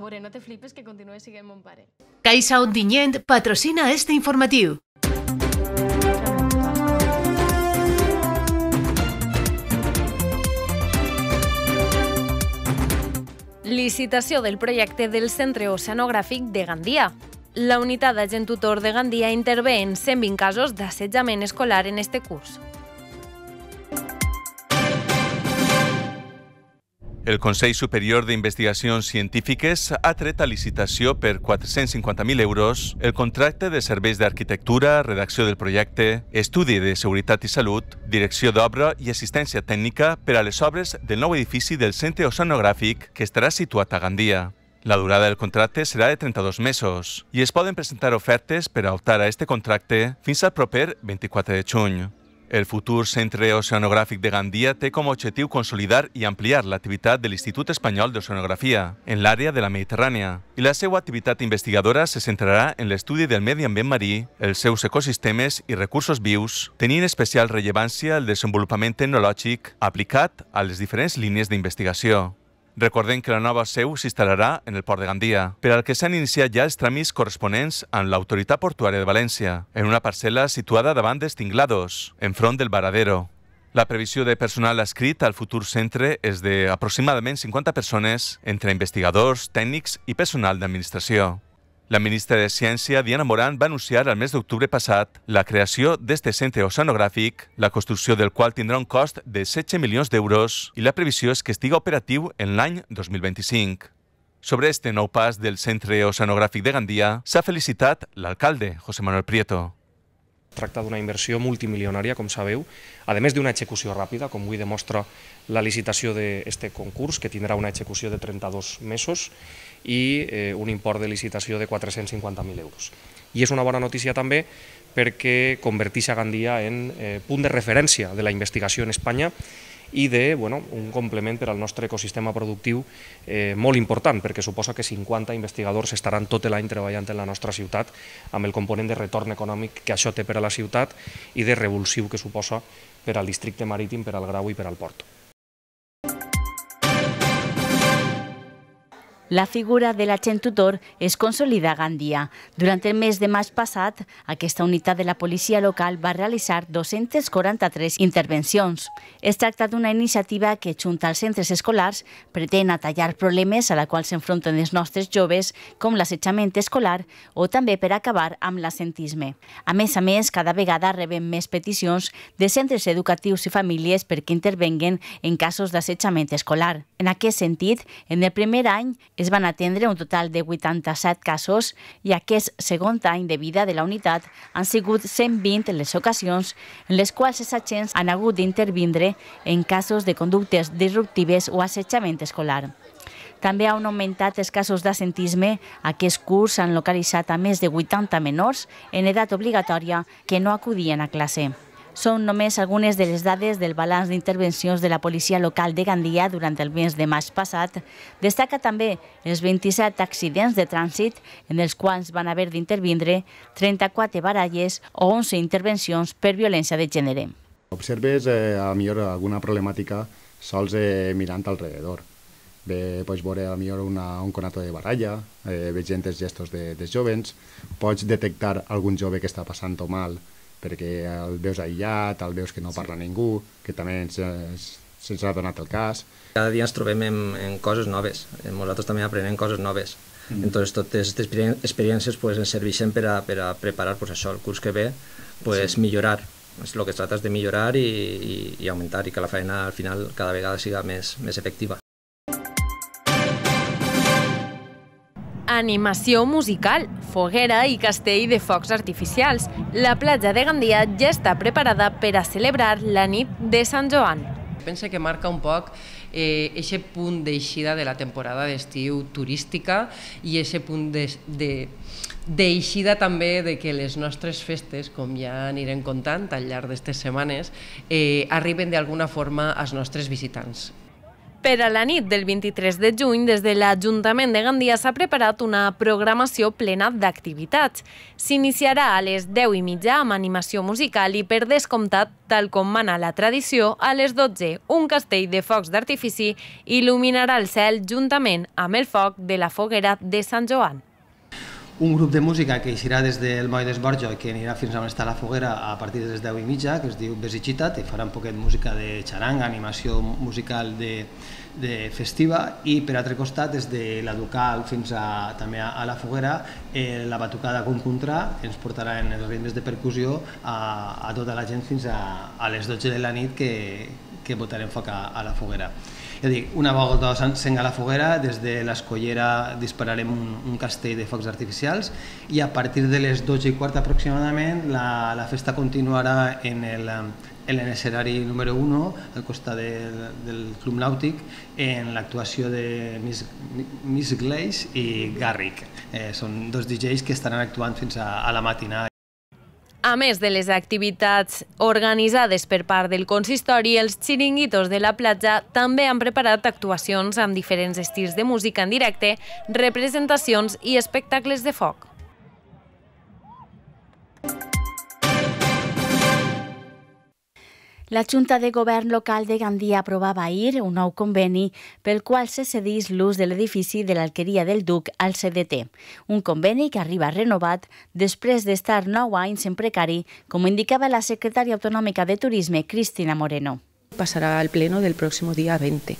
A veure, no te flipes que continue siguent mon pare. Caixa Ondinyent patrocina este informatiu. Licitació del projecte del Centre Oceanogràfic de Gandia. La unitat d'agent tutor de Gandia intervé en 120 casos d'assetjament escolar en este curs. El Consell Superior de Investigacions Científiques ha tret a licitació per 450.000 euros el contracte de serveis d'arquitectura, redacció del projecte, estudi de seguretat i salut, direcció d'obra i assistència tècnica per a les obres del nou edifici del Centre Oceanogràfic que estarà situat a Gandia. La durada del contracte serà de 32 mesos i es poden presentar ofertes per a optar a aquest contracte fins al proper 24 de juny. El futur Centre Oceanogràfic de Gandia té com a objectiu consolidar i ampliar l'activitat de l'Institut Espanyol d'Oceanografia en l'àrea de la Mediterrània i la seva activitat investigadora se centrarà en l'estudi del medi ambient marí, els seus ecosistemes i recursos vius, tenint especial rellevància el desenvolupament tecnològic aplicat a les diferents línies d'investigació. Recordem que la nova seu s'instal·larà en el port de Gandia, per al que s'han iniciat ja els tràmits corresponents amb l'autoritat portuària de València, en una parcel·la situada davant dels Tinglados, enfront del Varadero. La previsió de personal escrit al futur centre és d'aproximadament 50 persones entre investigadors, tècnics i personal d'administració. La ministra de Ciència, Diana Morán, va anunciar el mes d'octubre passat la creació d'aquest centre oceanogràfic, la construcció del qual tindrà un cost de 16 milions d'euros i la previsió és que estigui operatiu en l'any 2025. Sobre este nou pas del Centre Oceanogràfic de Gandia s'ha felicitat l'alcalde, José Manuel Prieto. Tracta d'una inversió multimilionària, com sabeu, a més d'una execució ràpida, com avui demostra la licitació d'aquest concurs, que tindrà una execució de 32 mesos i eh, un import de licitació de 450.000 euros. I és una bona notícia també perquè converteix a Gandia en eh, punt de referència de la investigació en Espanya i de bueno, un complement per al nostre ecosistema productiu eh, molt important, perquè suposa que 50 investigadors estaran tot l'any treballant en la nostra ciutat amb el component de retorn econòmic que això té per a la ciutat i de revulsiu que suposa per al districte marítim, per al Grau i per al Porto. La figura de l'agent tutor es consolida a Gandia. Durant el mes de maig passat, aquesta unitat de la policia local va realitzar 243 intervencions. Es tracta d'una iniciativa que, junta als centres escolars, pretén atallar problemes a la qual s'enfronten els nostres joves, com l'assetjament escolar o també per acabar amb l'assentisme. A més a més, cada vegada rebem més peticions de centres educatius i famílies perquè intervenguen en casos d'assetjament escolar. En aquest sentit, en el primer any es van atendre un total de 87 casos i aquest segon any de vida de la unitat han sigut 120 les ocasions en les quals els agents han hagut d'intervindre en casos de conductes disruptives o assetjament escolar. També han augmentat els casos d'assentisme. Aquest curs han localitzat a més de 80 menors en edat obligatòria que no acudien a classe. Són només algunes de les dades del balanç d'intervencions de la policia local de Gandia durant el mes de maig passat. Destaca també els 27 accidents de trànsit en els quals van haver d'intervindre 34 baralles o 11 intervencions per violència de gènere. Observes, eh, a millor alguna problemàtica sols eh, mirant rededor. Bé, pots veure a millor una, un conato de baralla, eh, veient els gestos de, dels jovens, pots detectar algun jove que està passant-ho mal, perquè el veus aïllat, el veus que no parla sí. ningú, que també ens, se'ns ha donat el cas. Cada dia ens trobem en, en coses noves, nosaltres també aprenem coses noves. Mm. Entonces, totes aquestes experiències pues, ens serveixen per a, per a preparar pues, això, el curs que ve, pues, sí. millorar. És el que es tracta de millorar i, i, i augmentar i que la feina al final cada vegada siga més, més efectiva. animació musical, foguera i castell de focs artificials. La platja de Gandia ja està preparada per a celebrar la nit de Sant Joan. Pensa que marca un poc eh, eixe punt d'eixida de la temporada d'estiu turística i ese punt de, de, també de que les nostres festes, com ja anirem contant al llarg d'aquestes setmanes, eh, arriben d'alguna forma als nostres visitants. Per a la nit del 23 de juny, des de l'Ajuntament de Gandia s'ha preparat una programació plena d'activitats. S'iniciarà a les 10 i mitja amb animació musical i, per descomptat, tal com mana la tradició, a les 12 un castell de focs d'artifici il·luminarà el cel juntament amb el foc de la foguera de Sant Joan un grup de música que eixirà des del Moll d'Esborjo i que anirà fins on està la foguera a partir de les 10 i mitja, que es diu Besichita, i farà un poquet música de xaranga, animació musical de, de festiva i per altre costat des de la Ducal fins a, també a, a la Foguera eh, la batucada com contra que ens portarà en els ritmes de percussió a, a tota la gent fins a, a les 12 de la nit que, que votarem foc a, a la Foguera. Ja dic, una volta s'enga la foguera, des de l'escollera dispararem un, un castell de focs artificials i a partir de les 12 i quart aproximadament la, la festa continuarà en el, en l'escenari número 1, al costat de, del Club Nàutic, en l'actuació de Miss, Miss Glaze i Garrick. Eh, són dos DJs que estaran actuant fins a, a la matinada a més de les activitats organitzades per part del consistori, els xiringuitos de la platja també han preparat actuacions amb diferents estils de música en directe, representacions i espectacles de foc. La Junta de Gobierno local de Gandía aprobaba ir un nou conveni pel cual se cedís luz de edificio de la Alquería del Duc al CDT. Un conveni que arriba renovat de estar nou anys en precari, como indicaba la secretaria autonómica de Turisme, Cristina Moreno. Pasará al pleno del próximo día 20.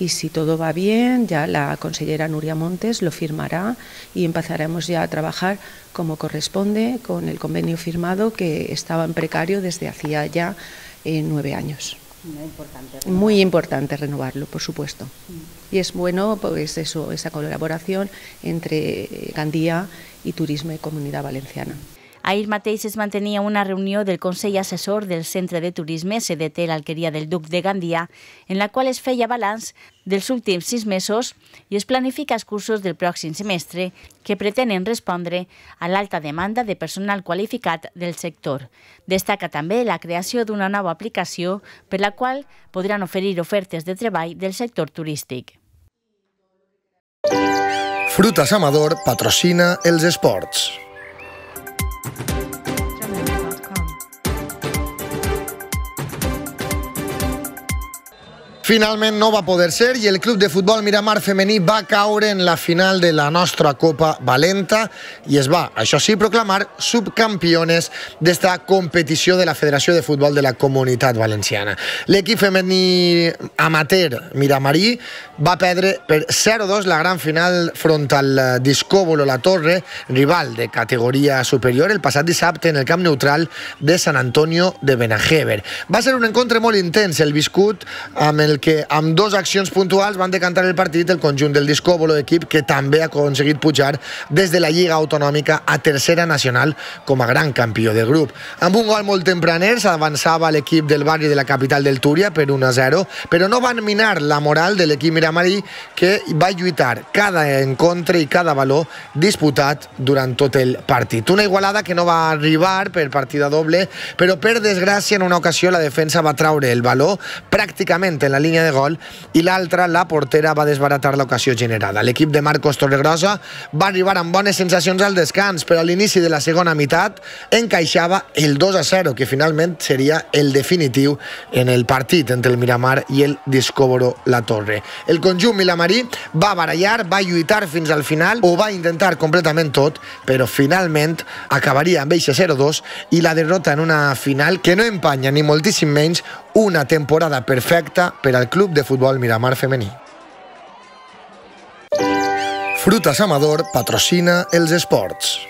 Y si todo va bien, ya la consellera Nuria Montes lo firmará y empezaremos ya a trabajar como corresponde con el convenio firmado que estaba en precario desde hacía ya en eh, nueve años. Muy importante, renovarlo. por supuesto. Mm. Y es bueno pues eso, esa colaboración entre eh, Gandía y Turismo y Comunidad Valenciana. Ahir mateix es mantenia una reunió del Consell Assessor del Centre de Turisme CDT l'Alqueria del Duc de Gandia, en la qual es feia balanç dels últims sis mesos i es planifica els cursos del pròxim semestre que pretenen respondre a l'alta demanda de personal qualificat del sector. Destaca també la creació d'una nova aplicació per la qual podran oferir ofertes de treball del sector turístic. Frutas Amador patrocina els esports. Finalment no va poder ser i el club de futbol Miramar femení va caure en la final de la nostra Copa Valenta i es va, això sí, proclamar subcampiones d'esta competició de la Federació de Futbol de la Comunitat Valenciana. L'equip femení amateur Miramarí va perdre per 0-2 la gran final front al Discòbolo La Torre, rival de categoria superior, el passat dissabte en el camp neutral de Sant Antonio de Benajever. Va ser un encontre molt intens, el viscut amb el perquè amb dues accions puntuals van decantar el partit el conjunt del Discòbolo, equip que també ha aconseguit pujar des de la Lliga Autonòmica a tercera nacional com a gran campió del grup. Amb un gol molt tempraner s'avançava l'equip del barri de la capital del Túria per 1-0, però no van minar la moral de l'equip miramarí que va lluitar cada encontre i cada valor disputat durant tot el partit. Una igualada que no va arribar per partida doble, però per desgràcia en una ocasió la defensa va traure el valor pràcticament en la línia línia de gol i l'altra, la portera, va desbaratar l'ocasió generada. L'equip de Marcos Torregrosa va arribar amb bones sensacions al descans, però a l'inici de la segona meitat encaixava el 2 a 0, que finalment seria el definitiu en el partit entre el Miramar i el Discoboro La Torre. El conjunt milamarí va barallar, va lluitar fins al final, ho va intentar completament tot, però finalment acabaria amb eixa 0-2 i la derrota en una final que no empanya ni moltíssim menys una temporada perfecta per a del Club de Futbol Miramar Femení. Frutas Amador patrocina els esports.